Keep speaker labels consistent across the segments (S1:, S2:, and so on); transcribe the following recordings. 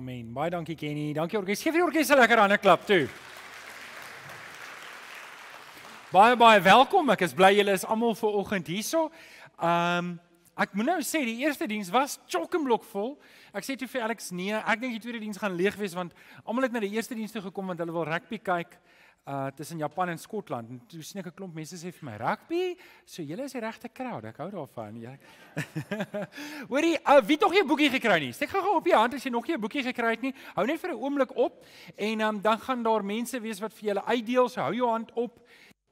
S1: Amen. Baie dankie Kenny. Dankie orkes. Geef die orkes 'n lekker hande klap toe. Baie baie welkom. Ek is bly julle is almal ver oggend hierso. Um ek moet nou sê die eerste diens was chock-en-blok vol. Ek sê toe vir Alex nee, ek dink die tweede diens gaan leeg wees want almal het na die eerste diens toe gekom want hulle wil rugby kyk uh tussen Japan en Skotland. En toe sien ek 'n klomp mense sê vir my rugby. So julle is die regte crowd. Ek hou daarvan. Ja. Hoorie, uh wie tog nie 'n boekie gekry nie. Steek gou-gou op jou hand as jy nog nie 'n boekie gekry het nie. Hou net vir 'n oomblik op en um, dan gaan daar mense wees wat vir julle uitdeel. So hou jou hand op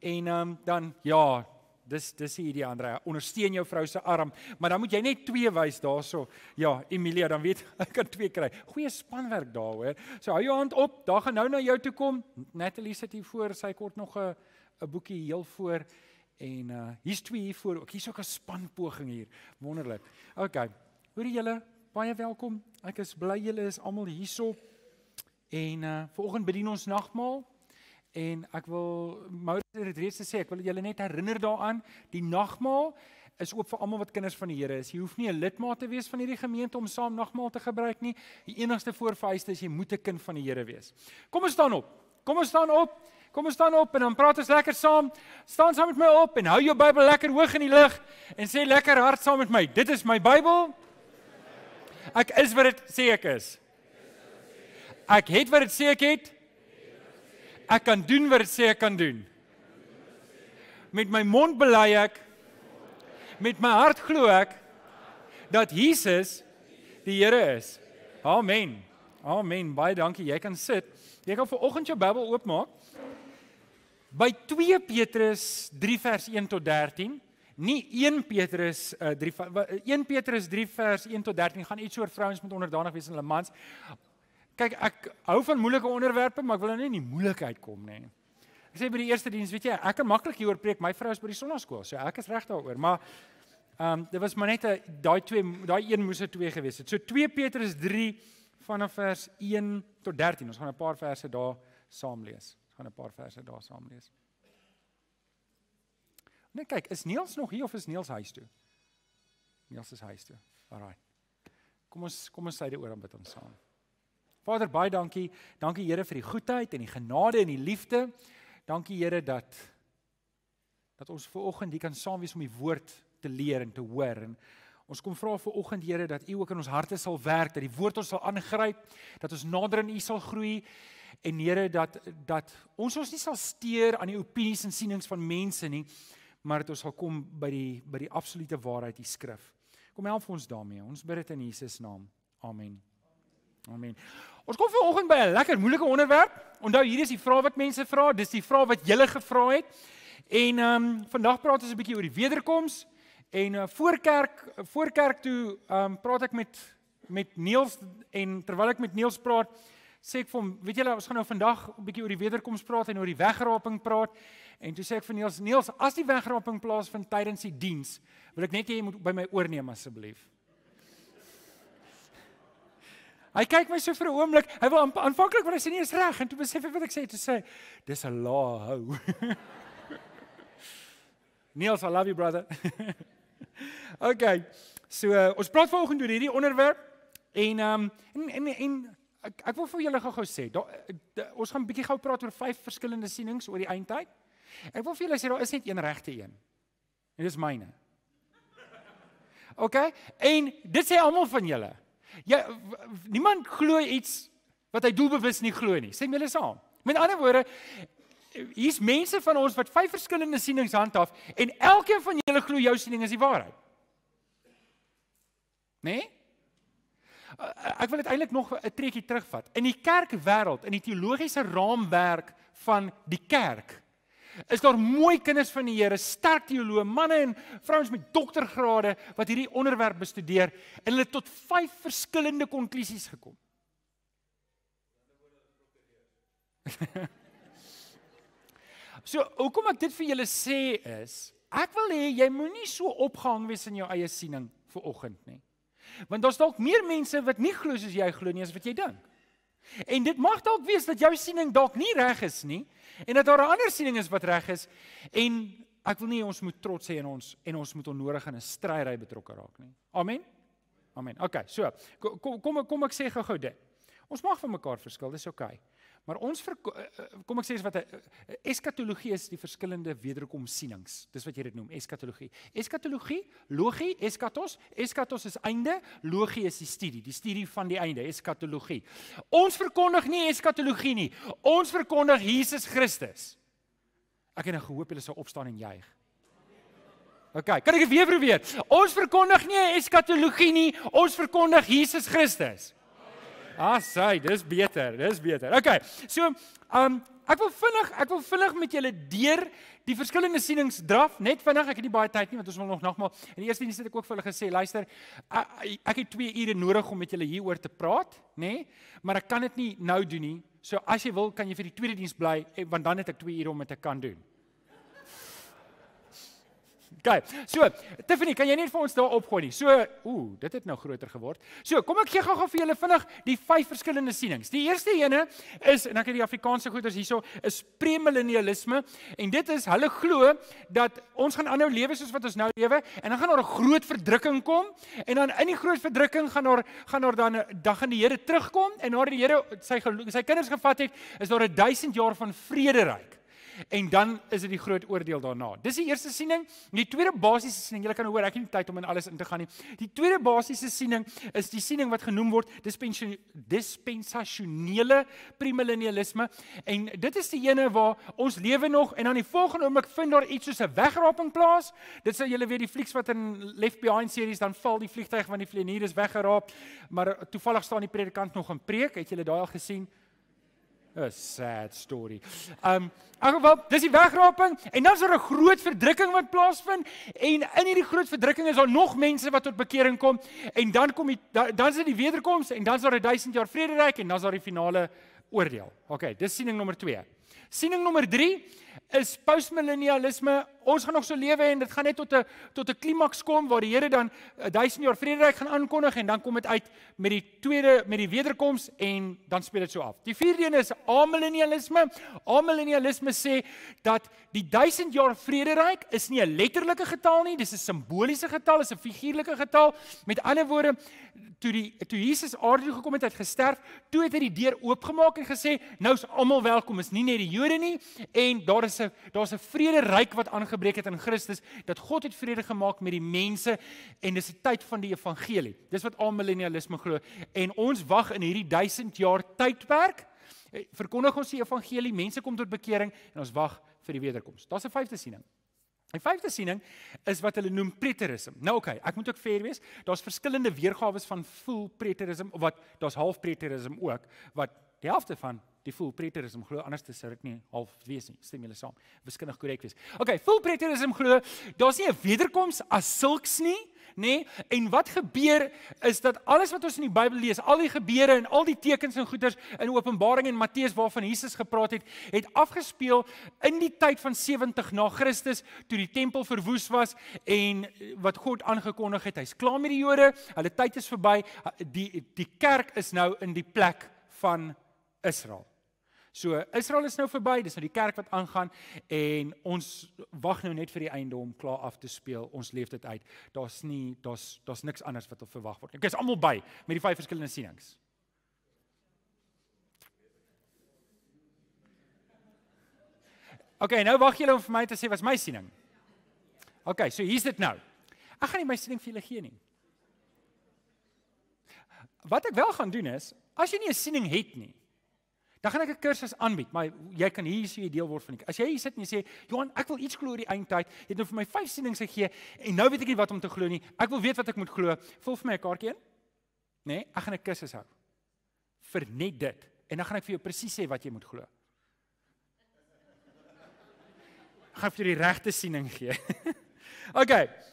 S1: en um, dan ja, Dis dis die idee Andre, ondersteun jou vrou se arm, maar dan moet jy net twee wys daaroor. Ja, Emilia, dan weet ek kan twee kry. Goeie spanwerk daaroor. So hou jou hand op, daar gaan nou na jou toe kom. Natalie sit hier voor, sy kort nog 'n 'n boekie heel voor en uh hier's twee hier voor ook. Hier's ook 'n spanpoging hier. Wonderlik. OK. Hoor julle, baie welkom. Ek is bly julle is almal hierso. En uh vanoggend bedien ons nagmaal. En ek wil Moses het reeds gesê, ek wil julle net herinner daaraan, die nagmaal is oop vir almal wat kinders van die Here is. Jy hoef nie 'n lidmaat te wees van hierdie gemeente om saam nagmaal te gebruik nie. Die enigste voorvereiste is jy moet 'n kind van die Here wees. Kom ons staan op. Kom ons staan op. Kom ons staan op en dan praat ons lekker saam. Staan saam met my op en hou jou Bybel lekker hoog in die lug en sê lekker hard saam met my. Dit is my Bybel. Ek is wat dit sê ek is. Ek het wat dit sê ek het. Ek ek kan doen wat dit sê ek kan doen. Met my mond bely ek met my hart glo ek dat Jesus die Here is. Amen. Amen. Baie dankie. Jy kan sit. Jy kan vir oggend jou Bybel oopmaak. By 2 Petrus 3 vers 1 tot 13. Nie 1 Petrus uh, 3 1 Petrus 3 vers 1 tot 13 gaan iets oor vrouens moet onderdanig wees aan hulle mans. Kyk, ek hou van moeilike onderwerpe, maar ek wil nou nie in die moeilikheid kom nie. Ek sê by die eerste diens, weet jy, ek kan maklik hieroor preek. My vrou is by die sonnaskool, so ek is reg daaroor, maar ehm um, dit was maar net daai twee daai een moes dit er twee gewees het. So 2 Petrus 3 vanaf vers 1 tot 13. Ons gaan 'n paar verse daar saam lees. Ons gaan 'n paar verse daar saam lees. Net kyk, is Niels nog hier of is Niels huis toe? Niels is huis toe. Alraai. Kom ons kom ons sê dit oor aan bid ons saam. Vader, baie dankie. Dankie Here vir die goedheid en die genade en die liefde. Dankie Here dat dat ons ver oggend hier kan saam wees om die woord te leer en te hoor en ons kom vra vir oggend Here dat U ook in ons harte sal werk, dat die woord ons sal aangryp, dat ons nader aan U sal groei en Here dat dat ons ons nie sal steur aan die opinies en sienings van mense nie, maar dat ons sal kom by die by die absolute waarheid die skrif. Kom help ons daarmee. Ons bid dit in Jesus naam. Amen. Amen. Ons kom vanoggend by 'n lekker moeilike onderwerp. Onthou hier is die vraag wat mense vra, dis die vraag wat julle gevra het. En ehm um, vandag praat ons 'n bietjie oor die wederkoms en uh, voor kerk voor kerk toe ehm um, praat ek met met Niels en terwyl ek met Niels praat sê ek vir hom, weet julle, ons gaan nou vandag 'n bietjie oor die wederkoms praat en oor die wegraping praat. En toe sê ek vir Niels, Niels, as die wegraping plaasvind tydens die diens, wil ek net hê jy moet by my oorneem asseblief. Hy kyk my so vir 'n oomblik. Hy wil aanvanklik wou sê nee, is reg en toe besef hy wat ek sê toe sê dis 'n law hou. Niels, I love you brother. okay. So uh, ons praat vanoggend oor hierdie onderwerp en ehm um, en en en ek, ek wil vir julle gou-gou sê, da, da, ons gaan 'n bietjie gou praat oor vyf verskillende sienings oor die eindtyd. Ek wil vir julle sê daar is net een regte een. En dis myne. Okay? En dit sê almal van julle. Ja niemand glo iets wat hy doelbewus nie glo nie. Sê my hulle saam. Met ander woorde, hier's mense van ons wat vyf verskillende sienings handhaaf en elkeen van julle glo jou siening is die waarheid. Né? Nee? Ek wil dit eintlik nog 'n treukie terugvat. In die kerkwêreld, in die teologiese raamwerk van die kerk, is daar mooi kinders van die Here, sterk teoloë, manne en vrouens met doktorgrade wat hierdie onderwerp bestudeer en hulle tot 5 verskillende konklusies gekom. so, hoekom ek dit vir julle sê is, ek wil hê jy moenie so opgehang wees in jou eie siening vir oggend nie. Want daar's dalk meer mense wat nie glo soos jy glo nie as wat jy dink. En dit mag dalk wees dat jou siening dalk nie reg is nie en dat daar 'n ander siening is wat reg is en ek wil nie ons moet trots hê in ons en ons moet onnodig in 'n stryery betrokke raak nie. Amen. Amen. Okay, so kom kom kom ek sê gou-gou dit. Ons mag van mekaar verskil, dis okay. Maar ons eh, eh, kom ek sê wat 'n eh, eskatologie is die verskillende wederkomsienings. Dis wat jy dit noem, eskatologie. Eskatologie, logie, eskatos, eskatos is einde, logie is die studie, die studie van die einde, eskatologie. Ons verkondig nie eskatologie nie. Ons verkondig Jesus Christus. Ek het nou gehoop julle sou opstaan en juig. OK, kan ek weer probeer? Ons verkondig nie eskatologie nie. Ons verkondig Jesus Christus. Ah, sy, dis beter, dis beter. Okay. So, um ek wil vinnig, ek wil vinnig met julle deur die verskillende sienings draf, net vinnig, ek het nie baie tyd nie want ons wil nog nogmaal. En eers dien ek ook vir hulle gesê, luister, ek het 2 ure nodig om met julle hieroor te praat, nê? Nee, maar ek kan dit nie nou doen nie. So as jy wil, kan jy vir die tweede diens bly want dan het ek 2 ure om dit te kan doen. OK. So, Tiffany, kan jy net vir ons daar opgooi nie? So, ooh, dit het nou groter geword. So, kom ek gee gou-gou vir julle vinnig die vyf verskillende sienings. Die eerste ene is en ek het die Afrikaanse goeters hierso is premillennialisme en dit is hulle glo dat ons gaan aanhou lewe soos wat ons nou lewe en dan gaan daar 'n groot verdrukking kom en dan in die groot verdrukking gaan daar gaan daar dan 'n dag in die Here terugkom en nadat die Here sy sy kinders gevat het, is daar 'n 1000 jaar van vrederyk en dan is dit die groot oordeel daarna. Dis die eerste siening. Die tweede basiese siening, julle kan nou hoor, ek het nie tyd om in alles in te gaan nie. Die tweede basiese siening is die siening wat genoem word dispensasionele premillennialisme en dit is die ene waar ons lewe nog en dan die volgende oomblik vind daar iets soos 'n wegraping plaas. Dit sal julle weer die flieks wat in Left Behind series dan val die vliegtuig van die vlieënier is weggeraap, maar toevallig staan die predikant nog in preek. Het julle daai al gesien? 'n sad story. Um in geval, dis die wegraping en dan is daar 'n groot verdrukking wat plaasvind en in hierdie groot verdrukking is daar nog mense wat tot bekering kom en dan kom die dan is dit die wederkoms en dan is daar 'n 1000 jaar vrederyk en dan is daar die finale oordeel. Okay, dis siening nommer 2. Siening nommer is postmillennialisme, ons gaan nog so lewe en dit gaan net tot 'n tot 'n klimaks kom waar die Here dan 'n eh, duisend jaar vrederyk gaan aankondig en dan kom dit uit met die tweede met die wederkoms en dan speel dit so af. Die vierde een is amillennialisme. Amillennialisme sê dat die duisend jaar vrederyk is nie 'n letterlike getal nie, dis 'n simboliese getal, is 'n figuurlike getal. Met ander woorde, toe die toe Jesus aarde toe gekom het, het gesterf, toe het hy die deur oopgemaak en gesê, nou is almal welkom, is nie net die Jode nie en daar is 'n daar's 'n vrede ryk wat aangebreek het in Christus dat God het vrede gemaak met die mense en dis 'n tyd van die evangelie. Dis wat al millennialisme glo en ons wag in hierdie 1000 jaar tydperk eh, verkondig ons die evangelie, mense kom tot bekering en ons wag vir die wederkoms. Daar's 'n vyfde siening. Die vyfde siening is wat hulle noem preterism. Nou oké, okay, ek moet ook fair wees. Daar's verskillende weergawe van full preterism of wat daar's half preterism ook wat die helfte van die full preterism glo anders te sou dit nie half wees nie. Stem julle saam? Wiskundig korrek wees. Okay, full preterism glo daar's nie 'n wederkoms as sulks nie. Nee, en wat gebeur is dat alles wat ons in die Bybel lees, al die gebeure en al die tekens en goeders in Openbaring en Matteus waarvan Jesus gepraat het, het afgespeel in die tyd van 70 na Christus toe die tempel verwoes was en eh, wat God aangekondig het, hy's klaar met die Jode, hulle tyd is verby, die die kerk is nou in die plek van Israel. So Israel is nou verby, dis nou die kerk wat aangaan en ons wag nou net vir die einde om klaar af te speel. Ons leef dit uit. Daar's nie daar's daar's niks anders wat op verwag word. Ek is almal by met die vyf verskillende sienings. OK, nou wag julle om vir my te sê wat my siening. OK, so hier's dit nou. Ek gaan nie my siening vir julle gee nie. Wat ek wel gaan doen is, as jy nie 'n siening het nie, Dan gaan ek 'n kursus aanbied, maar jy kan hier sien jy deel word van die. As jy hier sit en jy sê, "Johan, ek wil iets glo oor die eindtyd. Jy het nou vir my vyf sienings gegee en nou weet ek nie wat om te glo nie. Ek wil weet wat ek moet glo. Vul vir my 'n kaartjie in." Nê? Nee, ek gaan 'n kursus hou vir net dit en dan gaan ek vir jou presies sê wat jy moet glo. Ek gaan vir jou die regte siening gee. Oké.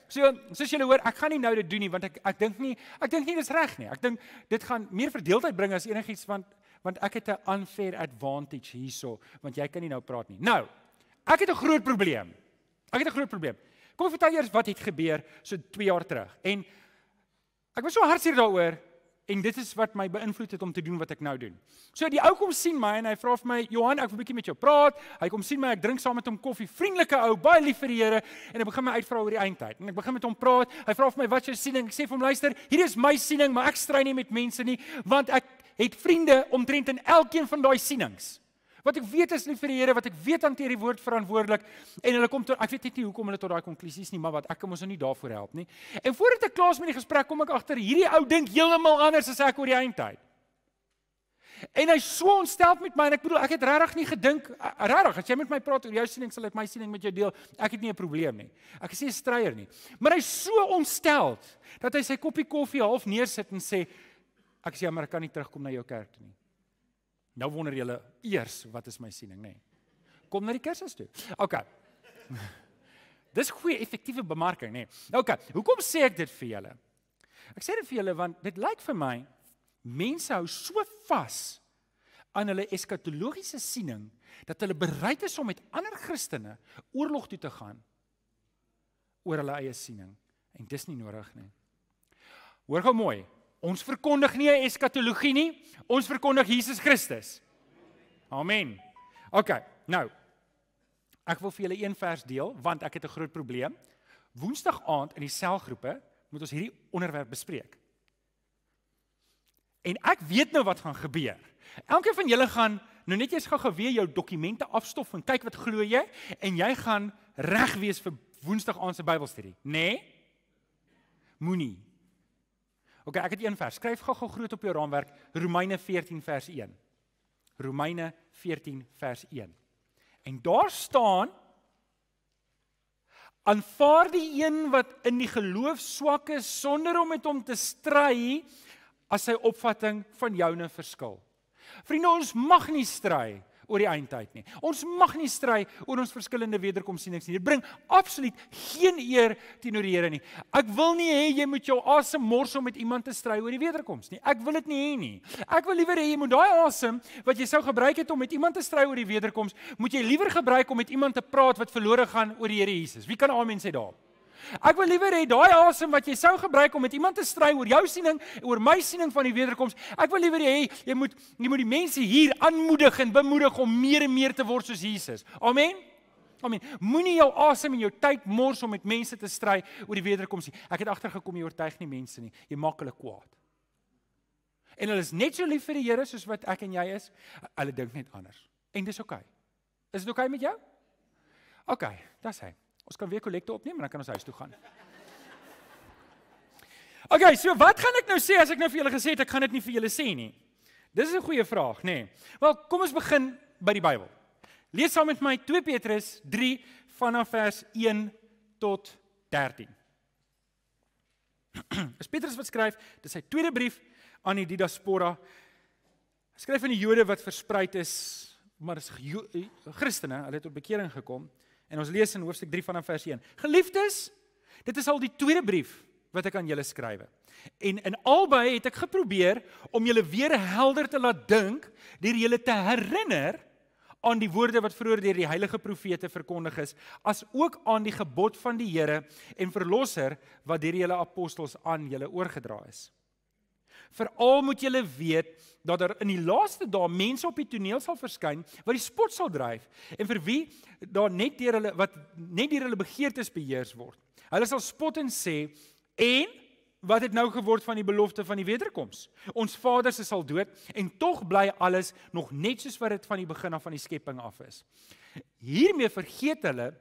S1: Okay, so, soos julle hoor, ek gaan nie nou dit doen nie want ek ek dink nie ek dink nie dis reg nie. Ek dink dit gaan meer verdeeldheid bring as enigiets want want ek het 'n unfair advantage hierso, want jy kan nie nou praat nie. Nou, ek het 'n groot probleem. Ek het 'n groot probleem. Kom vertel eers wat het gebeur so 2 jaar terug. En ek was so hartseer daaroor en dit is wat my beïnvloed het om te doen wat ek nou doen. So die ou kom sien my en hy vra vir my, "Johan, ek wil 'n bietjie met jou praat." Hy kom sien my, ek drink saam met hom koffie, vriendelike ou, baie lief vir die Here, en ek begin my uitvra oor die eindtyd. En ek begin met hom praat. Hy vra vir my, "Wat is jou siening?" Ek sê vir hom, "Luister, hierdie is my siening, maar ek stry nie met mense nie, want ek het vriende omtrent in elkeen van daai sienings. Wat ek weet is nie vir die Here wat ek weet hanteer die woord verantwoordelik en hulle kom tot ek weet net nie hoekom hulle tot daai konklusies nie, maar wat ek kan mos nou nie daarvoor help nie. En voordat ek klaar is met die gesprek kom ek agter hierdie ou dink heeltemal anders as ek oor die eindtyd. En hy so ontstel met my en ek bedoel ek het regtig nie gedink regtig as jy met my praat oor jou siening sal ek my siening met jou deel. Ek het nie 'n probleem nie. Ek is nie 'n streier nie. Maar hy so ontstel dat hy sy koppie koffie half neersit en sê Ek sê maar ek kan nie terugkom na jou kerk nie. Nou wonder julle eers wat is my siening, nê? Nee. Kom na die kursus toe. OK. Dis goeie effektiewe bemarking, nê. Nee. OK. Hoekom sê ek dit vir julle? Ek sê dit vir julle want dit lyk vir my mense hou so vas aan hulle eskatologiese siening dat hulle bereid is om met ander Christene oorlog toe te gaan oor hulle eie siening en dis nie nodig nie. Hoor gou mooi. Ons verkondig nie 'n eskatologie nie. Ons verkondig Jesus Christus. Amen. OK, nou. Ek wil vir julle een vers deel want ek het 'n groot probleem. Woensdag aand in die selgroepe moet ons hierdie onderwerp bespreek. En ek weet nou wat gaan gebeur. Elkeen van julle gaan nou net eers gou-gou weer jou dokumente afstof en kyk wat glo jy en jy gaan reg wees vir Woensdag aand se Bybelstudie, nê? Nee? Moenie OK, ek het een vers. Skryf gou-gou groot op jou raamwerk Romeine 14 vers 1. Romeine 14 vers 1. En daar staan aanvaar die een wat in die geloof swak is sonder om met hom te stry as sy opvatting van joune nou verskil. Vriende, ons mag nie stry nie oor die eindtyd nie. Ons mag nie stry oor ons verskillende wederkomsienings nie. Dit bring absoluut geen eer teenoor die Here nie. Ek wil nie hê jy moet jou asem mors om met iemand te stry oor die wederkoms nie. Ek wil dit nie hê nie. Ek wil liewer hê jy moet daai asem wat jy sou gebruik het om met iemand te stry oor die wederkoms, moet jy liewer gebruik om met iemand te praat wat verlore gaan oor die Here Jesus. Wie kan amen sê daaroor? Ek wil liewer hê daai asem wat jy sou gebruik om met iemand te stry oor jou siening, oor my siening van die wederkoms. Ek wil liewer hê jy moet jy moet die mense hier aanmoedig en bemoedig om meer en meer te word soos Jesus. Amen. Amen. Moenie jou asem en jou tyd mors om met mense te stry oor die wederkoms nie. Ek het agtergekom jy oortuig nie mense nie. Jy maak hulle kwaad. En hulle is net so lief vir die Here soos wat ek en jy is. Hulle dink net anders. En dis oukei. Okay. Is dit oukei okay met jou? Oukei, okay, dis hy. Ons kan weer kollekte opneem en dan kan ons huis toe gaan. OK, so wat gaan ek nou sê as ek nou vir julle gesê het ek gaan dit nie vir julle sê nie? Dis 'n goeie vraag, nê. Nee. Wel, kom ons begin by die Bybel. Lees saam met my 2 Petrus 3 vanaf vers 1 tot 13. Dis Petrus wat skryf, dit is sy tweede brief aan die diaspora. Skryf aan die Jode wat verspreid is, maar is eh, Christene, hulle het tot bekering gekom. En ons lees in hoofstuk 3 vanaf vers 1. Geliefdes, dit is al die tweede brief wat ek aan julle skryf. En in albei het ek geprobeer om julle weer helder te laat dink deur julle te herinner aan die woorde wat vroeër deur die heilige profete verkondig is, as ook aan die gebod van die Here en verlosser wat deur julle apostels aan julle oorgedra is. Veral moet julle weet dat daar er in die laaste dae mense op die toneel sal verskyn wat die spot sal dryf en vir wie daar net deur hulle wat net deur hulle begeertes beheers word. Hulle sal spot en sê en wat het nou geword van die belofte van die wederkoms? Ons vaders is al dood en tog bly alles nog net soos wat dit van die begin af van die skepping af is. Hiermee vergeet hulle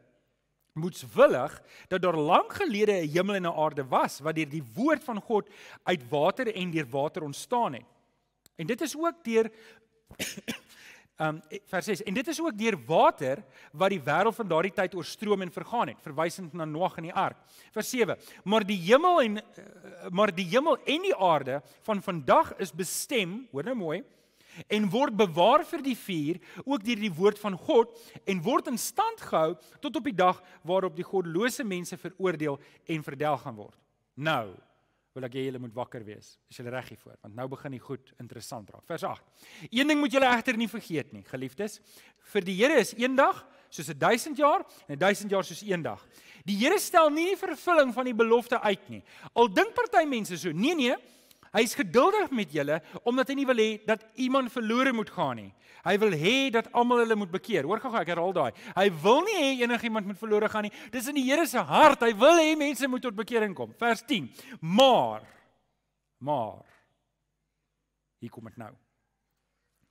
S1: moetswillig dat daar lank gelede 'n hemel en 'n aarde was wat deur die woord van God uit water en deur water ontstaan het. En dit is ook deur um vers 6 en dit is ook deur water wat die wêreld van daardie tyd oorstroom en vergaan het verwysend na Noag en die ark vers 7 maar die hemel en eh, eh, maar die hemel en die aarde van vandag is bestem hoor nou mooi en word bewaar vir die vuur ook deur die woord van God en word in stand gehou tot op die dag waarop die goddelose mense veroordeel en verdel gaan word. Nou wil ek hê julle moet wakker wees. Is julle reg hiervoor? Want nou begin die goed interessant raak. Vers 8. Een ding moet julle egter nie vergeet nie, geliefdes. Vir die Here is eendag soos 'n 1000 jaar en 'n 1000 jaar soos eendag. Die Here stel nie die vervulling van die belofte uit nie. Al dink party mense so, nee nee, Hy is geduldig met julle omdat hy nie wil hê dat iemand verlore moet gaan nie. Hy wil hê dat almal hulle moet bekeer. Hoor gou-gou, ek herhaal daai. Hy wil nie hê enigiemand moet verlore gaan nie. Dis in die Here se hart. Hy wil hê mense moet tot bekering kom. Vers 10. Maar maar hier kom dit nou.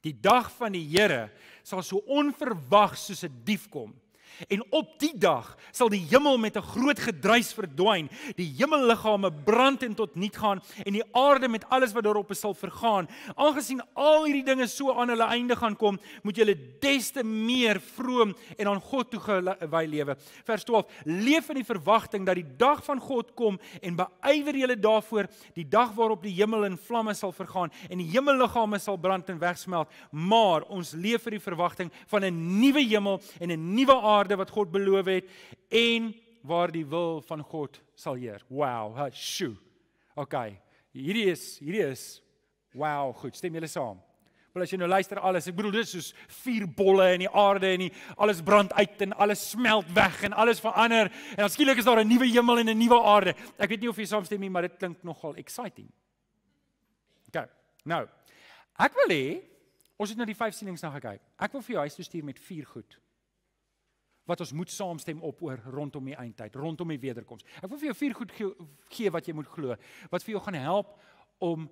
S1: Die dag van die Here sal so onverwag soos 'n die dief kom. En op die dag sal die hemel met 'n groot gedruis verdwyn, die hemelliggame brand en tot niet gaan en die aarde met alles wat daarop is sal vergaan. Aangesien al hierdie dinge so aan hulle einde gaan kom, moet julle des te meer vroom en aan God toegewy lewe. Vers 12: Leef in die verwagting dat die dag van God kom en beywer julle daarvoor, die dag waarop die hemel in vlamme sal vergaan en die hemelliggame sal brand en wegsmelt, maar ons leef vir die verwagting van 'n nuwe hemel en 'n nuwe aarde aarde wat God beloof het en waar die wil van God sal heer. Wow, shoo. Okay. Hierdie is hierdie is wow, goed. Stem julle saam? Maar as jy nou luister alles, ek bedoel dit is soos vier bolle in die aarde en die alles brand uit en alles smelt weg en alles verander en skielik is daar 'n nuwe hemel en 'n nuwe aarde. Ek weet nie of jy saamstem nie, maar dit klink nogal exciting. Okay. Nou, ek wil hê ons het nou die vyf sienings na gekyk. Ek wil vir jou huis toe stuur met vier goed wat ons moet saamstem op oor rondom die eindtyd, rondom die wederkoms. Ek wil vir jou vier goed ge gee wat jy moet glo, wat vir jou gaan help om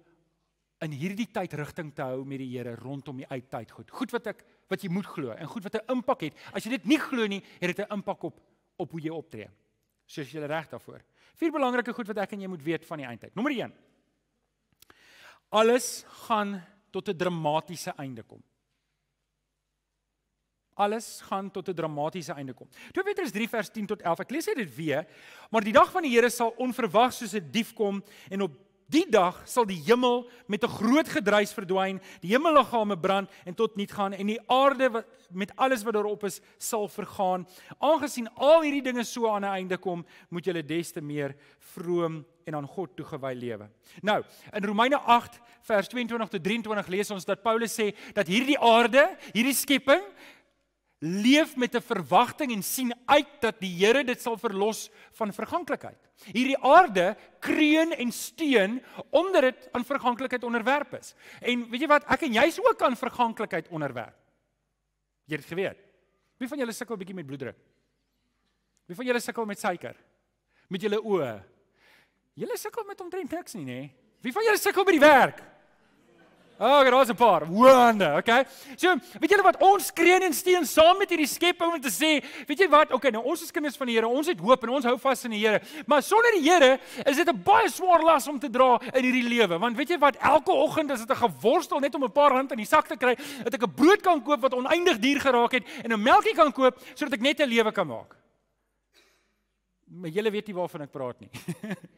S1: in hierdie tyd rigting te hou met die Here rondom die eindtyd. Goed. Goed wat ek wat jy moet glo en goed wat 'n impak het. As jy dit nie glo nie, het dit 'n impak op op hoe jy optree. So as jy reg daarvoor. Vier belangrike goed wat ek en jy moet weet van die eindtyd. Nommer 1. Alles gaan tot 'n dramatiese einde kom alles gaan tot 'n dramatiese einde kom. 2 Petrus 3 vers 10 tot 11. Ek lees dit weer. Maar die dag van die Here sal onverwags soos 'n die dief kom en op die dag sal die hemel met 'n groot gedruis verdwyn, die hemelliggame brand en tot niet gaan en die aarde wat met alles wat daarop is sal vergaan. Aangesien al hierdie dinge so aan 'n einde kom, moet julle des te meer vroom en aan God toegewy lewe. Nou, in Romeine 8 vers 22 tot 23 lees ons dat Paulus sê dat hierdie aarde, hierdie skepping leef met 'n verwagting en sien uit dat die Here dit sal verlos van verganklikheid. Hierdie aarde kreun en steun onder dit aan verganklikheid onderwerp is. En weet jy wat, ek en jy is ook aan verganklikheid onderwerp. Jy het geweet. Wie van julle sukkel 'n bietjie met bloeddruk? Wie van julle sukkel met suiker? Met julle oë? Julle sukkel met omtrent niks nie, nê? Wie van julle sukkel met die werk? Ag, oh, daar's 'n paar. Wonde, okay? So, weet julle wat ons skreeën en steen saam met hierdie skepping om te sê, weet jy wat? Okay, nou ons is kinders van die Here. Ons het hoop en ons hou vas aan die Here. Maar sonder die Here is dit 'n baie swaar las om te dra in hierdie lewe. Want weet jy wat? Elke oggend is dit 'n geworstel net om 'n paar rand in die sak te kry, dat ek 'n brood kan koop wat oneindig duur geraak het en 'n melkie kan koop sodat ek net 'n lewe kan maak. Maar julle weet nie waarvan ek praat nie.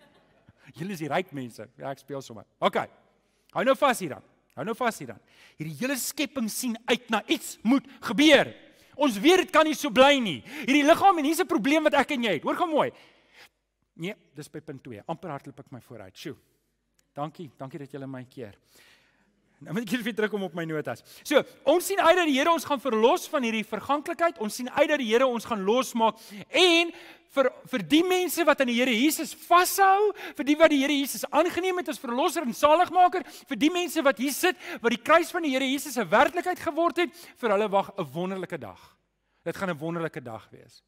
S1: julle is die ryk mense. Ja, ek speel sommer. Okay. Hou nou vas hier dan. Hou nou vas hier dan. Hierdie hele skepping sien uit na iets moet gebeur. Ons weet dit kan nie so bly nie. Hierdie liggaam en hierdie probleem wat ek en jy het. Hoor gou mooi. Nee, dis by punt 2. Amper hardloop ek my vooruit. Sjoe. Dankie, dankie dat jy my keer. Nou moet ek hier weer terugkom op my notas. So, ons sien uit dat die Here ons gaan verlos van hierdie verganklikheid. Ons sien uit dat die Here ons gaan losmaak en vir vir die mense wat aan die Here Jesus vashou, vir die wat die Here Jesus aangeneem het as verlosser en saligmaker, vir die mense wat hier sit wat die kruis van die Here Jesus 'n werklikheid geword het, vir hulle wag 'n wonderlike dag. Dit gaan 'n wonderlike dag wees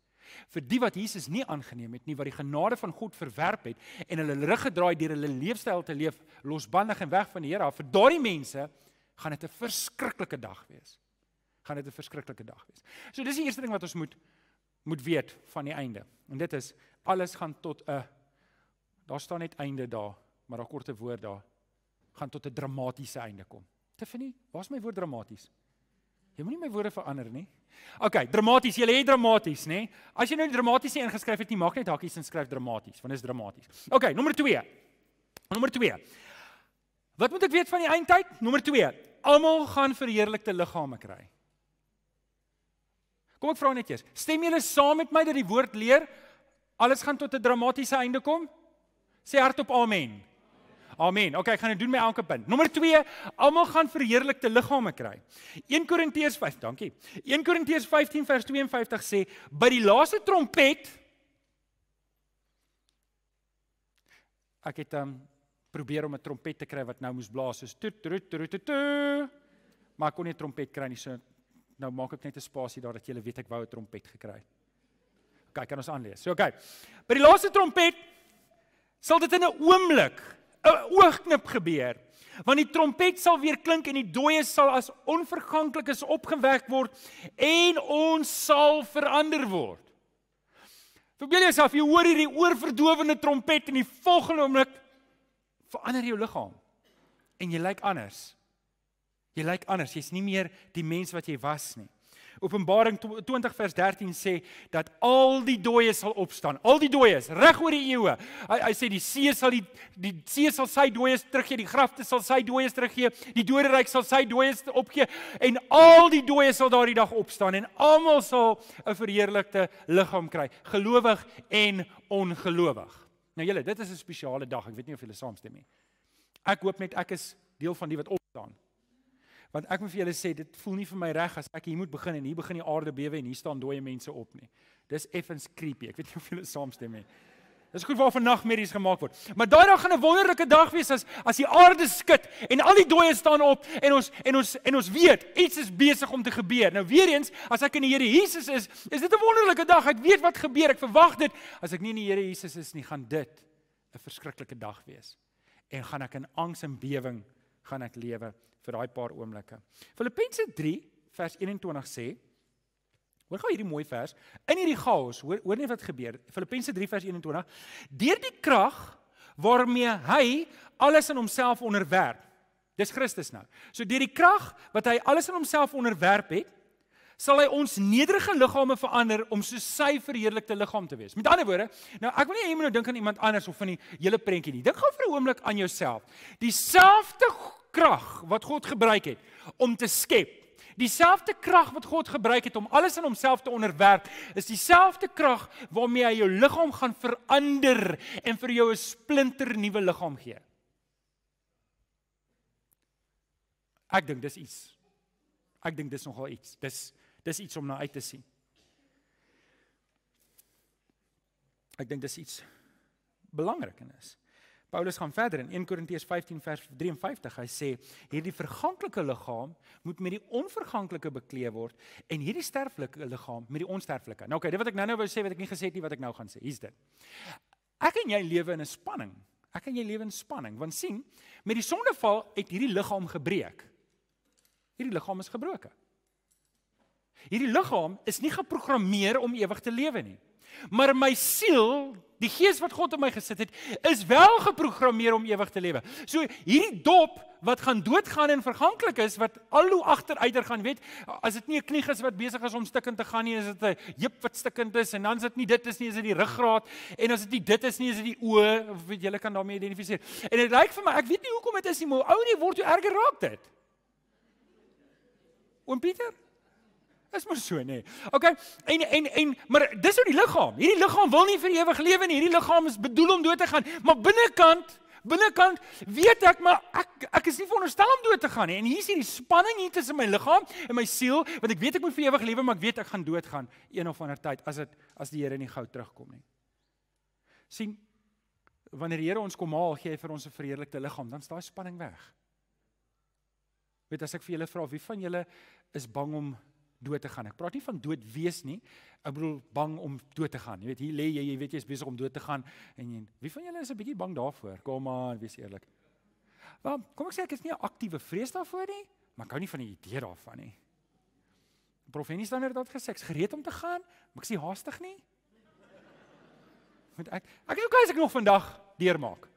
S1: vir die wat Jesus nie aangeneem het nie, wat die genade van God verwerp het en hulle rug gedraai deur hulle leefstyl te leef losbandig en weg van die Here af. Vir daardie mense gaan dit 'n verskriklike dag wees. Gaan dit 'n verskriklike dag wees. So dis die eerste ding wat ons moet moet weet van die einde. En dit is alles gaan tot 'n daar staan net einde daar, maar daar korte woord daar gaan tot 'n dramatiese einde kom. Tiffany, waar's my woord dramaties? Jy moenie my woorde verander nie. OK, dramaties. Jy lê dramaties, nê? As jy nou dramaties ingeskryf het, nie maak net hakkies en skryf dramaties, want dit is dramaties. OK, nommer 2. Nommer 2. Wat moet ek weet van die eindtyd? Nommer 2. Almal gaan verheerlikte liggame kry. Kom ek vra net eers. Stem julle saam met my dat die woord leer alles gaan tot 'n dramatiese einde kom? Sê hardop amen. Amen. Okay, ek gaan dit doen met elke punt. Nommer 2, almal gaan verheerlikte liggame kry. 1 Korintiërs 5, dankie. 1 Korintiërs 15 vers 52 sê, by die laaste trompet ek het um, probeer om 'n trompet te kry wat nou moes blaas soos toet toet toet toet. Maar ek kon nie 'n trompet kry nie, so nou maak ek net 'n spasie daar dat jy weet ek wou 'n trompet gekry het. Kyk, kan ons aanlees. So, okay. By die laaste trompet sal dit in 'n oomblik 'n oogknip gebeur. Want die trompet sal weer klink en die dooies sal as onverganklikes opgewek word en ons sal verander word. Verbeel jouself, jy hoor hierdie oorverdowende trompet en die volgende oomblik verander jou liggaam en jy lyk anders. Jy lyk anders, jy's nie meer die mens wat jy was nie. Openbaring 20 vers 13 sê dat al die dooies sal opstaan. Al die dooies reg oor die eeue. Hy hy sê die see sal die die see sal sy dooies teruggee, die grafte sal sy dooies teruggee, die doderyk sal sy dooies opgee en al die dooies sal daardie dag opstaan en almal sal 'n verheerlikte liggaam kry, gelowig en ongelowig. Nou julle, dit is 'n spesiale dag. Ek weet nie of julle saamstem nie. Ek hoop net ek is deel van die wat opstaan. Want ek moet vir julle sê, dit voel nie vir my reg as ek hier moet begin en hier begin die aarde bewe en hier staan dooie mense op nie. Dis effens creepy. Ek weet nie of julle saamstem nie. Dis goed waarvan nagmerries gemaak word. Maar daai dag gaan 'n wonderlike dag wees as as die aarde skud en al die dooie staan op en ons en ons en ons weet iets is besig om te gebeur. Nou weer eens, as ek in die Here Jesus is, is dit 'n wonderlike dag. Ek weet wat gebeur. Ek verwag dit. As ek nie in die Here Jesus is nie, gaan dit 'n verskriklike dag wees. En gaan ek in angs en bewering gaan ek lewe vir daai paar oomblikke. Filippense 3 vers 21 sê Hoor gou hierdie mooi vers. In hierdie chaos, hoor hoor net wat gebeur. Filippense 3 vers 21. Deur die krag waarmee hy alles in homself onderwerp. Dis Christus nou. So deur die krag wat hy alles in homself onderwerp het, sal hy ons nederige liggame verander om so sy verheerlikte liggaam te wees. Met ander woorde, nou ek wil nie jy moet nou dink aan iemand anders of van die hele prentjie nie. Dink gou vir 'n oomblik aan jouself. Dieselfde krag wat God gebruik het om te skep. Dieselfde krag wat God gebruik het om alles in homself te onderwerp, is dieselfde krag waarmee hy jou liggaam gaan verander en vir jou 'n splinter nuwe liggaam gee. Ek dink dis iets. Ek dink dis nogal iets. Dis dis iets om na uit te sien. Ek dink dis iets belangrik en is. Paulus gaan verder in 1 Korintiërs 15 vers 53. Hy sê hierdie verganklike liggaam moet met die onverganklike bekleed word en hierdie sterflike liggaam met die onsterflike. Nou okay, dit wat ek nou-nou wou sê wat ek nie gesê het nie wat ek nou gaan sê. Hier's dit. Ek en jy lewe in 'n spanning. Ek en jy lewe in spanning want sien, met die sondeval het hierdie liggaam gebreek. Hierdie liggaam is gebroken. Hierdie liggaam is nie geprogrammeer om ewig te lewe nie. Maar my siel, die gees wat God in my gesit het, is wel geprogrammeer om ewig te lewe. So hierdie dop wat gaan doodgaan en verganklik is wat al hoe agteruiter gaan weet as dit nie 'n knie is wat besig is om stikken te gaan nie is dit 'n heup wat stikkend is en dan is dit nie dit is nie is dit die ruggraat en as dit nie dit is nie is dit die oë wat jy kan daarmee identifiseer en dit lyk vir my ek weet nie hoekom dit is nie maar ou nee word jy erger raak dit Oom Pieter Dis maar so nê. OK. En en en maar dis ou die liggaam. Hierdie liggaam wil nie vir ewig lewe nie. Hierdie liggaam is bedoel om dood te gaan. Maar binnekant, binnekant weet ek maar ek ek is nie veronderstel om dood te gaan nie. En hier is hierdie spanning hier tussen my liggaam en my siel want ek weet ek moet vir ewig lewe, maar ek weet ek gaan dood gaan een of ander tyd as dit as die Here nie gou terugkom nie. sien wanneer die Here ons kom haal, gee hy vir ons 'n verheerlikte liggaam, dan is daai spanning weg. Weet as ek vir julle vra wie van julle is bang om dood te gaan. Ek praat nie van dood wees nie. Ek bedoel bang om dood te gaan. Jy weet, hier lê jy, jy weet jy's besig om dood te gaan en jy, wie van julle is 'n bietjie bang daarvoor? Kom aan, wees eerlik. Wel, kom ek sê ek is nie 'n aktiewe vrees daarvoor nie, maar ek hou nie van die idee daarvan nie. Profenie staan inderdaad gesê ek's gereed om te gaan, maar ek sê haastig nie. Want ek ek het ook al ek nog vandag deurmaak.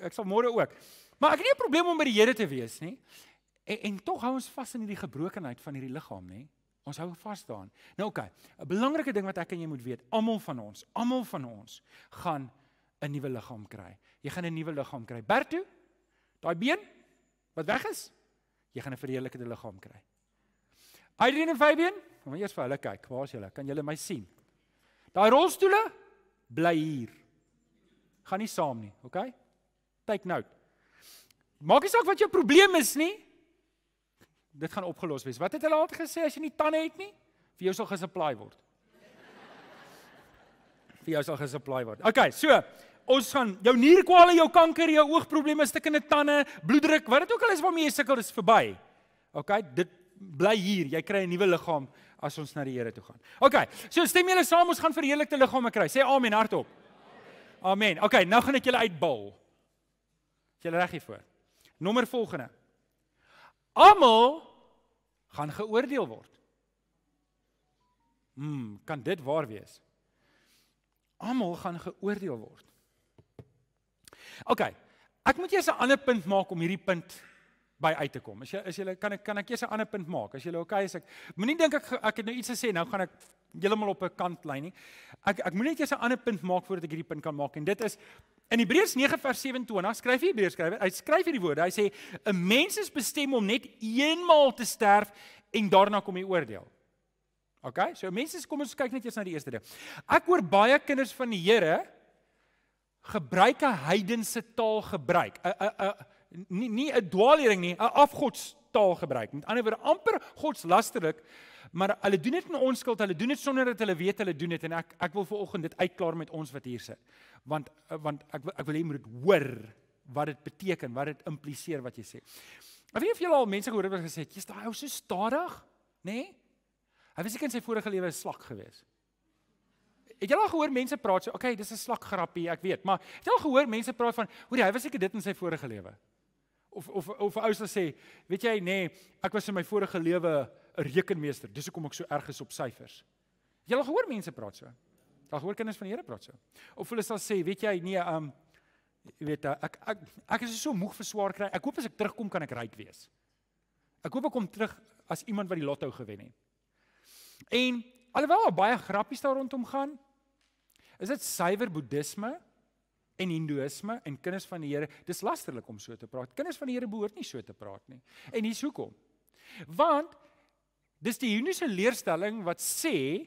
S1: Ek sal môre ook. Maar ek het nie 'n probleem om by die Here te wees nie. En, en tog hou ons vas aan hierdie gebrokenheid van hierdie liggaam, nê? Ons hou vas daaraan. Nou oké, okay, 'n belangrike ding wat ek en jy moet weet, almal van ons, almal van ons gaan 'n nuwe liggaam kry. Jy gaan 'n nuwe liggaam kry. Bertu, daai been wat weg is, jy gaan 'n verheerlikte liggaam kry. Adrian en Fabian, kom eers vir hulle kyk. Waar is julle? Kan julle my sien? Daai rolstoele bly hier. Gaan nie saam nie, oké? Okay? Take note. Maak nie saak wat jou probleem is nie. Dit gaan opgelos wees. Wat het hulle altyd gesê as jy nie tande het nie, vir jou sal gesupply word. vir jou sal gesupply word. Okay, so ons gaan jou nierkwale, jou kanker, jou oogprobleme, stukkende tande, bloeddruk, wat dit ook al is waarmee jy sukkel, dis verby. Okay, dit bly hier. Jy kry 'n nuwe liggaam as ons na die Here toe gaan. Okay, so stem julle saam ons gaan verheerlikte liggame kry. Sê amen hardop. Amen. Okay, nou gaan ek julle uitbal. Is julle reg hiervoor? Nommer volgende almal gaan geoordeel word. Hm, kan dit waar wees? Almal gaan geoordeel word. OK. Ek moet eers 'n ander punt maak om hierdie punt by uit te kom. As jy as jy kan ek kan ek eers 'n ander punt maak. As jy OK is ek moenie dink ek ek het nou iets gesê nou gaan ek heeltemal op 'n kant lê nie. Ek ek moenie net eers 'n ander punt maak voordat ek hierdie punt kan maak en dit is In Hebreërs 9 vers 27 skryf hy Hebreërs skrywer, hy skryf hierdie woorde. Hy sê 'n e mens is bestem om net eenmaal te sterf en daarna kom die oordeel. OK? So mense, kom ons kyk net eers na die eerste ding. Ek hoor baie kinders van die Here gebruik 'n heidense taal gebruik. 'n 'n nie nie 'n dwaalering nie, 'n afgodstaal gebruik. Met ander woorde amper godslasterlik Maar hulle doen dit in onskuld, hulle doen dit sonder dat hulle weet hulle doen dit en ek ek wil viroggend dit uitklaar met ons wat hier sit. Want eh, want ek ek wil hê jy moet hoor wat dit beteken, wat dit impliseer wat jy sê. Ek weet of julle al mense gehoor het wat gesê het, jy's daai ou so stadig, nê? Nee? Hy was seker in sy vorige lewe 'n slak gewees. Het jy al gehoor mense praat so, okay, dis 'n slak grappie, ek weet, maar het jy al gehoor mense praat van, hoor hy was seker dit in sy vorige lewe? Of of of ou se sê, weet jy nê, nee, ek was in my vorige lewe 'n rekenmeester. Dis hoekom ek so erg is op syfers. Jy al gehoor mense praat so? Al gehoor kinders van die Here praat so? Of hulle sal sê, weet jy, nee, um jy weet eh, ek ek ek is so moeg vir swaar kry. Ek hoop as ek terugkom kan ek ryk wees. Ek hoop ek kom terug as iemand wat die lotto gewen het. En alhoewel daar baie grappies daar rondom gaan, is dit suiwer boeddisme en hindoeïsme en kinders van die Here, dis lasterlik om so te praat. Kinders van die Here behoort nie so te praat nie. En dis hoekom. Want Dis die Joniese leerstelling wat sê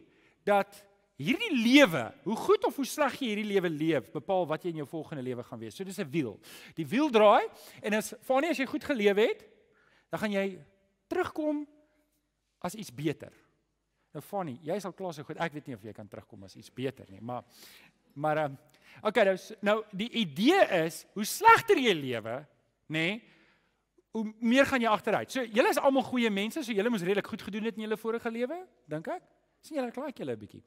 S1: dat hierdie lewe, hoe goed of hoe sleg jy hierdie lewe leef, bepaal wat jy in jou volgende lewe gaan wees. So dis 'n wiel. Die wiel draai en as vanne as jy goed geleef het, dan gaan jy terugkom as iets beter. Nou vanne, jy sal klaar so goed. Ek weet nie of jy kan terugkom as iets beter nie, maar maar um, okay, nou nou die idee is, hoe slegter jy lewe, nê? Nee, hoe meer gaan jy agteruit. So julle is almal goeie mense, so julle moes redelik goed gedoen het in julle vorige lewe, dink ek. sien julle klaar ek julle 'n bietjie.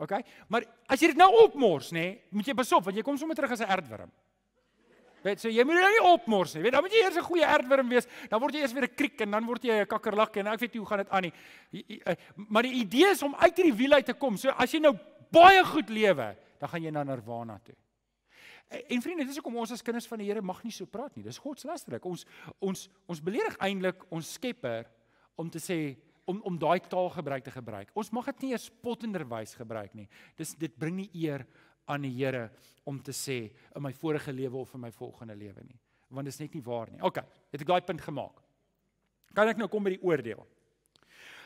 S1: OK. Maar as jy dit nou opmors, nê, nee, moet jy besop want jy kom sommer terug as 'n erdwurm. Weet so jy moet nou nie opmors nie. Weet dan moet jy eers 'n goeie erdwurm wees, dan word jy eers weer 'n kriek en dan word jy 'n kakkerlak en ek weet nie hoe gaan dit aan nie. Eh, maar die idee is om uit hierdie wiel uit te kom. So as jy nou baie goed lewe, dan gaan jy na Nirvana toe. Eh, en vriende, dis hoekom ons as kinders van die Here mag nie so praat nie. Dis godslasterlik. Ons ons ons beledig eintlik ons Skepper om te sê om om daai taalgebruik te gebruik. Ons mag dit nie eens spotterwys gebruik nie. Dis dit bring nie eer aan die Here om te sê in my vorige lewe of in my volgende lewe nie, want dit is net nie waar nie. OK, het ek daai punt gemaak. Kan ek nou kom by die oordeel?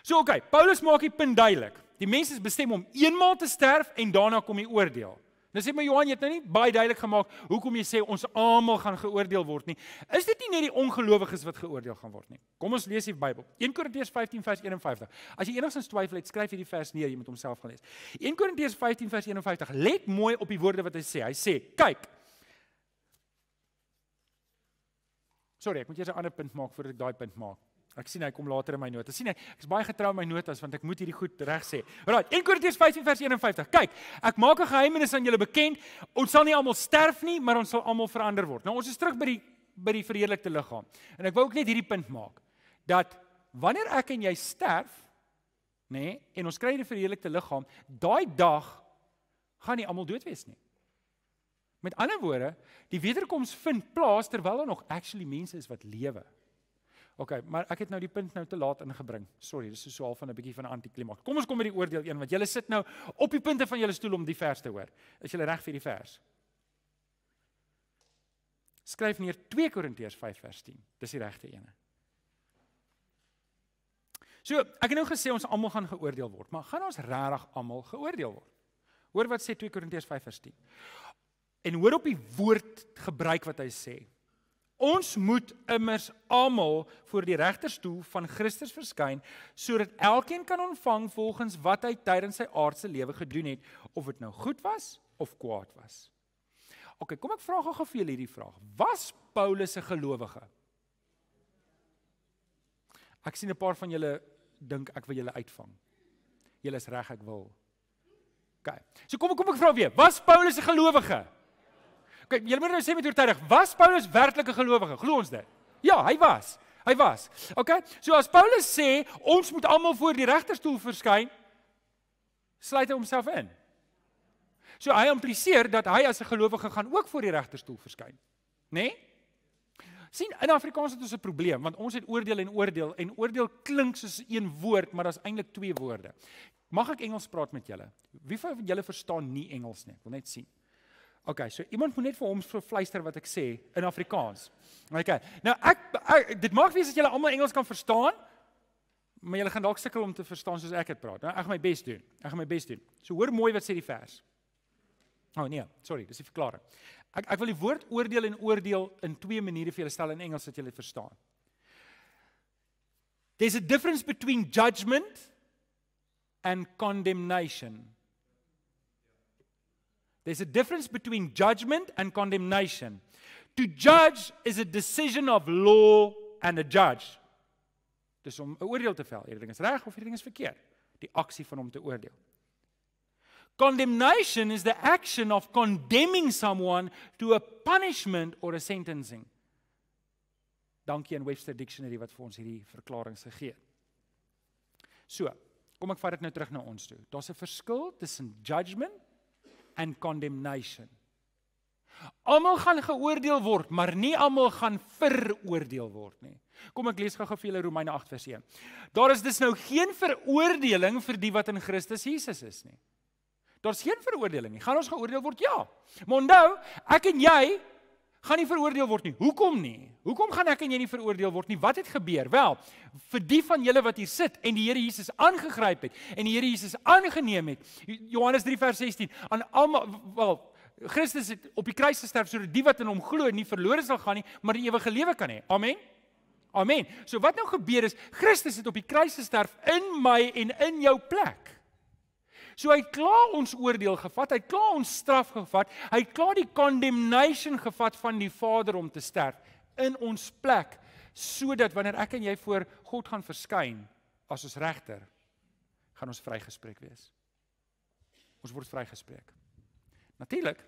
S1: So OK, Paulus maak die punt duidelik. Die mense is bestem om eenmaal te sterf en daarna kom die oordeel. Nou sê my Johan, jy het nou nie baie duidelik gemaak hoekom jy sê ons almal gaan geoordeel word nie. Is dit nie net die ongelowiges wat geoordeel gaan word nie? Kom ons lees die Bybel. 1 Korintiërs 15 vers 51. As jy enigstens twyfel, het skryf hierdie vers neer, jy moet homself gaan lees. 1 Korintiërs 15 vers 51. Let mooi op die woorde wat hy sê. Hy sê, kyk. Sorry, ek moet eers 'n ander punt maak voordat ek daai punt maak. Ek sien hy kom later in my notas. sien ek, ek is baie getrou my notas want ek moet hierdie goed reg sê. Alraai, 1 Korintiërs 15 vers 51. Kyk, ek maak 'n geheimnis aan julle bekend. Ons sal nie almal sterf nie, maar ons sal almal verander word. Nou ons is terug by die by die verheerlikte liggaam. En ek wou ook net hierdie punt maak dat wanneer ek en jy sterf, nê, nee, en ons kry die verheerlikte liggaam, daai dag gaan nie almal dood wees nie. Met ander woorde, die wederkoms vind plaas terwyl daar er nog actually mense is wat lewe. OK, maar ek het nou die punt nou te laat ingebring. Sorry, dis so half van 'n bietjie van 'n antiklimaat. Kom ons kom by die oordeel een want julle sit nou op die punte van julle stoel om die vers te hoor. Is julle reg vir die vers? Skryf neer 2 Korintiërs 5 vers 10. Dis die regte een. So, ek het nou gesê ons almal gaan geoordeel word, maar gaan ons regtig almal geoordeel word? Hoor wat sê 2 Korintiërs 5 vers 10. En hoor op die woord gebruik wat hy sê. Ons moet immers almal voor die regterstoel van Christus verskyn sodat elkeen kan ontvang volgens wat hy tydens sy aardse lewe gedoen het of dit nou goed was of kwaad was. OK, kom ek vra gou-gou vir julle hierdie vraag. Was Paulus 'n gelowige? Ek sien 'n paar van julle dink ek wil julle uitvang. Julle is reg, ek wil. OK. So kom kom ek vra weer, was Paulus 'n gelowige? Okay, jy moet nou sê met oortuig, was Paulus werklik 'n gelowige? Glo ons dit. Ja, hy was. Hy was. Okay. So as Paulus sê ons moet almal voor die regterstoel verskyn, sluit hy homself in. So hy impliseer dat hy as 'n gelowige gaan ook voor die regterstoel verskyn. Né? Nee? sien in Afrikaans het ons 'n probleem want ons het oordeel en oordeel en oordeel klink soos een woord maar daar's eintlik twee woorde. Mag ek Engels praat met julle? Wie van julle verstaan nie Engels nie? Ek wil net sien. Okay, so iemand moet net vir ons fluister wat ek sê in Afrikaans. Okay. Nou ek, ek dit maak nie saak of julle almal Engels kan verstaan, maar julle gaan dalk sukkel om te verstaan soos ek dit praat. Nou ek gaan my bes doen. Ek gaan my bes doen. So hoor mooi wat sê die vers. Oh nee, sorry, dis 'n verklaring. Ek ek wil die woord oordeel en oordeel in twee maniere vir julle stel in Engels dat julle dit verstaan. There's a difference between judgment and condemnation. There's a difference between judgment and condemnation. To judge is a decision of law and a judge. Dis om 'n oordeel te vel, hierdie ding is reg of hierdie ding is verkeerd, die aksie van hom te oordeel. Condemnation is the action of condemning someone to a punishment or a sentencing. Dankie aan Webster Dictionary wat vir ons hierdie verklaring gegee het. So, kom ek vat dit nou terug na ons toe. Daar's 'n verskil tussen judgment and condemnation. Almal gaan geoordeel word, maar nie almal gaan veroordeel word nie. Kom ek lees gou-gou vir julle Romeine 8 vers 1. Daar is dus nou geen veroordeling vir die wat in Christus Jesus is nie. Daar's geen veroordeling nie. Gaan ons geoordeel word? Ja. Maar onthou, ek en jy gaan nie veroordeel word nie. Hoekom nie? Hoekom gaan ek en jy nie veroordeel word nie? Wat het gebeur? Wel, vir die van julle wat hier sit en die Here Jesus aangegryp het en die Here Jesus aangeneem het, Johannes 3 vers 16, aan almal wel Christus het op die kruis gesterf sodat die wat in hom glo nie verlore sal gaan nie, maar die ewige lewe kan hê. Amen. Amen. So wat nou gebeur is, Christus het op die kruis gesterf in my en in jou plek. So hy het klaar ons oordeel gevat, hy het klaar ons straf gevat, hy het klaar die condemnation gevat van die Vader om te sterf in ons plek sodat wanneer ek en jy voor God gaan verskyn as ons regter gaan ons vrygespreek wees. Ons word vrygespreek. Natuurlik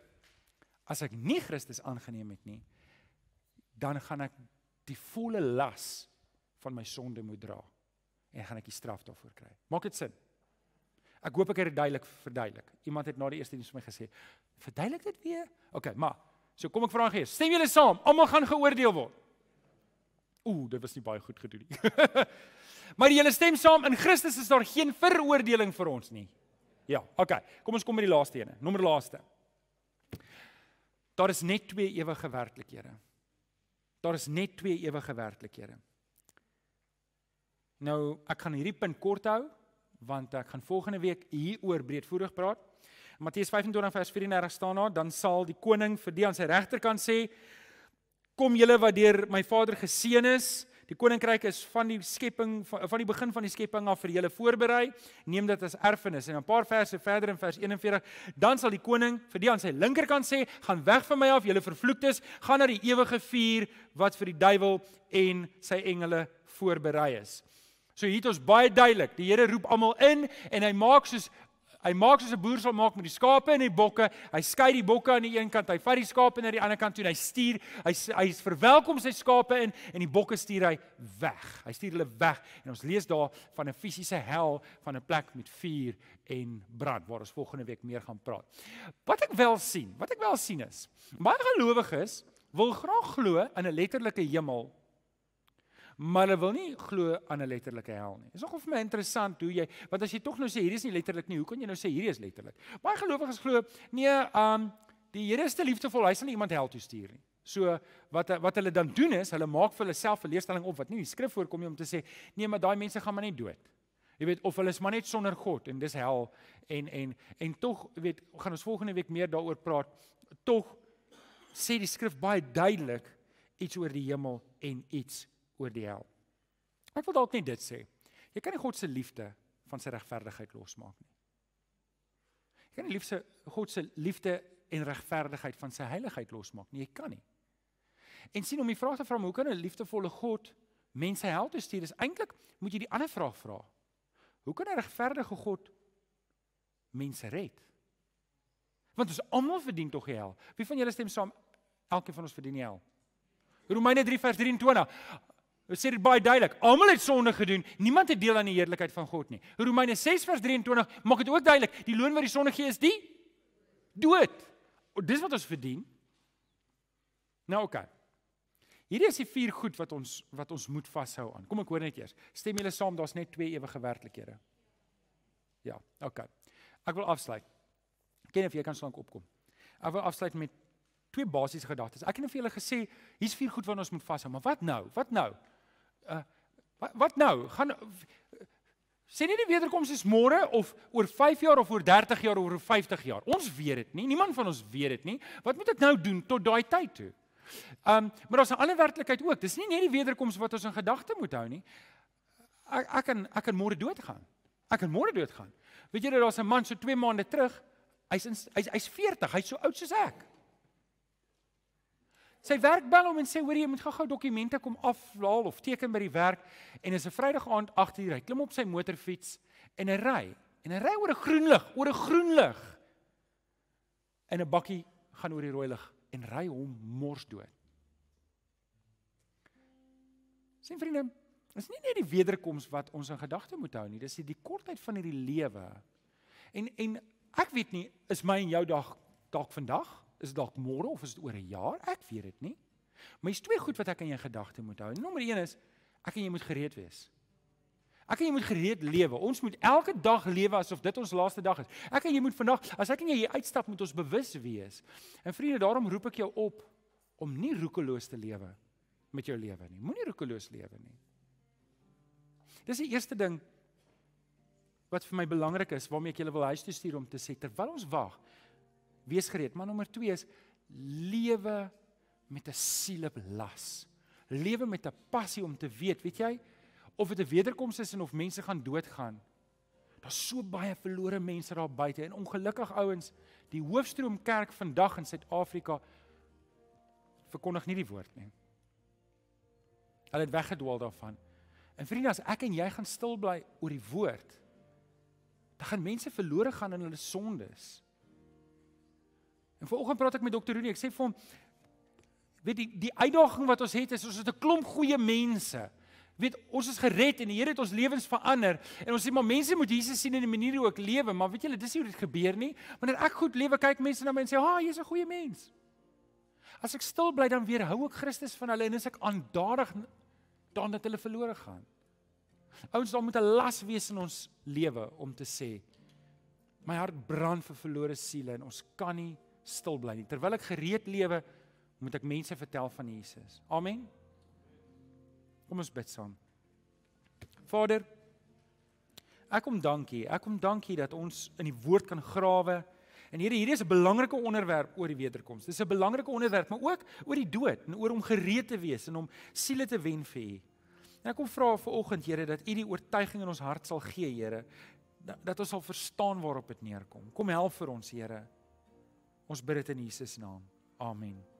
S1: as ek nie Christus aangeneem het nie, dan gaan ek die volle las van my sonde moet dra en gaan ek die straf daarvoor kry. Maak dit sin? Ek hoop ek het dit duidelik verduidelik. Iemand het na die eerste diens vir my gesê, "Verduidelik dit weer." OK, maar so kom ek vra aan gees. Stem julle saam, almal gaan geoordeel word. Ooh, dit was nie baie goed gedoen nie. maar julle stem saam, in Christus is daar geen veroordeling vir ons nie. Ja, OK. Kom ons kom by die laaste ene. Nommer laaste. Daar is net twee ewige werklikhede. Daar is net twee ewige werklikhede. Nou, ek gaan hierdie punt kort hou want ek gaan volgende week hieroor breedvoerig praat. Matteus 25 vers 34 staan daar, dan sal die koning vir die aan sy regterkant sê: Kom julle wat deur my Vader geseën is, die koninkryk is van die skepping van die begin van die skepping af vir julle voorberei. Neem dit as erfenis. En 'n paar verse verder in vers 41, dan sal die koning vir die aan sy linkerkant sê: Gaan weg van my af, julle vervloektes, gaan na die ewige vuur wat vir die duiwel en sy engele voorberei is. So hier het ons baie duidelik. Die Here roep almal in en hy maak soos hy maak soos 'n boer sal maak met die skape en die bokke. Hy skei die bokke aan die een kant, hy vat die skape na die ander kant toe en hy stuur hy hy verwelkom sy skape in en die bokke stuur hy weg. Hy stuur hulle weg en ons lees daar van 'n fisiese hel van 'n plek met vuur en brand waar ons volgende week meer gaan praat. Wat ek wel sien, wat ek wel sien is baie gelowiges wil graag glo in 'n letterlike hemel maar hulle wil nie glo aan 'n letterlike hel nie. Dit is nogal vir my interessant hoe jy want as jy tog nou sê hierdie is nie letterlik nie, hoe kan jy nou sê hierdie is letterlik? Baie gelowiges glo nee, um die Here is te liefdevol, hy sal nie iemand hel toe stuur nie. So wat wat hulle dan doen is, hulle maak vir hulle self 'n leerstelling op wat nie in die skrif voorkom nie om te sê nee, maar daai mense gaan maar net dood. Jy weet of hulle is maar net sonder God en dis hel en en en tog weet gaan ons volgende week meer daaroor praat. Tog sê die skrif baie duidelik iets oor die hemel en iets oor die hel. Ek wil dalk net dit sê. Jy kan nie God se liefde van sy regverdigheid losmaak nie. Jy kan nie liefse God se liefde en regverdigheid van sy heiligheid losmaak nie. Jy kan nie. En sien om die vraag te vra hoe kan 'n liefdevolle God mense help te stuur? Dis eintlik moet jy die ander vraag vra. Hoe kan 'n regverdige God mense red? Want ons almal verdien tog hel. Wie van julle stem saam? Elkeen van ons verdien hel. Romeine 3:23. Dit sê dit baie duidelik. Almal het sonde gedoen, niemand het deel aan die heerlikheid van God nie. Romeine 6:23 maak dit ook duidelik. Die loon wat die sonde gee is die dood. Dis wat ons verdien. Nou oké. Okay. Hierdie is die vier goed wat ons wat ons moet vashou aan. Kom ek hoor net eers. Stem julle saam, daar's net twee ewige werklikhede. Ja, oké. Okay. Ek wil afsluit. Ken of jy kan slank opkom. Ek wil afsluit met twee basiese gedagtes. Ek het net vir julle gesê, hier's vier goed wat ons moet vashou, maar wat nou? Wat nou? Eh, wat, wat nou? Gaan sê nie die wederkoms is môre of oor 5 jaar of oor 30 jaar of oor 50 jaar. Ons weet dit nie. Niemand van ons weet dit nie. Wat moet ek nou doen tot daai tyd toe? Ehm, um, maar daar's 'n ander werklikheid ook. Dis nie net die wederkoms wat ons in gedagte moet hou nie. Ek ek kan ek kan môre doodgaan. Ek kan môre doodgaan. Weet julle daar's 'n man so 2 maande terug, hy's hy's hy's 40, hy's so oud soos ek. Sy werk bel hom en sê hoor jy moet gou-gou dokumente kom aflaal of teken by die werk en is 'n Vrydag aand 8:00 hy klim op sy motorfiets en hy ry en hy ry oor 'n groen lig, oor 'n groen lig. In 'n bakkie gaan oor die rooi lig en ry hom mors dood. Sien vriende, is nie net die wederkoms wat ons in gedagte moet hou nie, dis die kortheid van hierdie lewe. En en ek weet nie is my en jou dag dalk vandag is dit dalk môre of is dit oor 'n jaar? Ek weet dit nie. Maar jy's twee goed wat ek in jou gedagte moet hou. Nommer 1 is ek en jy moet gereed wees. Ek en jy moet gereed lewe. Ons moet elke dag lewe asof dit ons laaste dag is. Ek en jy moet vandag, as ek en jy hier uitstap, moet ons bewus wees. En vriende, daarom roep ek jou op om nie roekeloos te lewe met jou lewe nie. Moenie roekeloos lewe nie. Dis die eerste ding wat vir my belangrik is waarmee ek julle wil huis toe stuur om te sê terwyl ons wag, wees gereed. Maar nommer 2 is lewe met 'n sielelas. Lewe met 'n passie om te weet, weet jy, of dit 'n wederkoms is en of mense gaan doodgaan. Daar's so baie verlore mense daar buite en ongelukkig ouens, die hoofstroom kerk vandag in Suid-Afrika verkondig nie die woord nie. Hulle het weggedwaal daarvan. En vriende, as ek en jy gaan stil bly oor die woord, dan gaan mense verlore gaan in hulle sondes. En vanoggend praat ek met dokter Rooney. Ek sê vir hom weet die die uitdaging wat ons het is ons het 'n klomp goeie mense. Weet ons is gered en die Here het ons lewens verander en ons sê maar mense moet Jesus sien in die manier hoe ek lewe, maar weet julle dis nie hoe dit gebeur nie. Wanneer ek goed lewe, kyk mense na my en sê, "Ha, oh, jy's 'n goeie mens." As ek stil bly dan weer hou ek Christus van hulle en as ek aandadig dan dat hulle verlore gaan. Ouens, daar moet 'n las wees in ons lewe om te sê my hart brand vir verlore siele en ons kan nie stil bly nie. Terwyl ek gereed lewe, moet ek mense vertel van Jesus. Amen. Kom ons bid saam. Vader, ek kom dankie. Ek kom dankie dat ons in die woord kan grawe. En Here, hierdie is 'n belangrike onderwerp oor die wederkoms. Dis 'n belangrike onderwerp, maar ook oor die dood en oor om gereed te wees en om siele te wen vir U. En ek kom vra vir oggend, Here, dat U die oortuiging in ons hart sal gee, Here, dat, dat ons sal verstaan waarop dit neerkom. Kom help vir ons, Here. Ons bid dit in Jesus naam. Amen.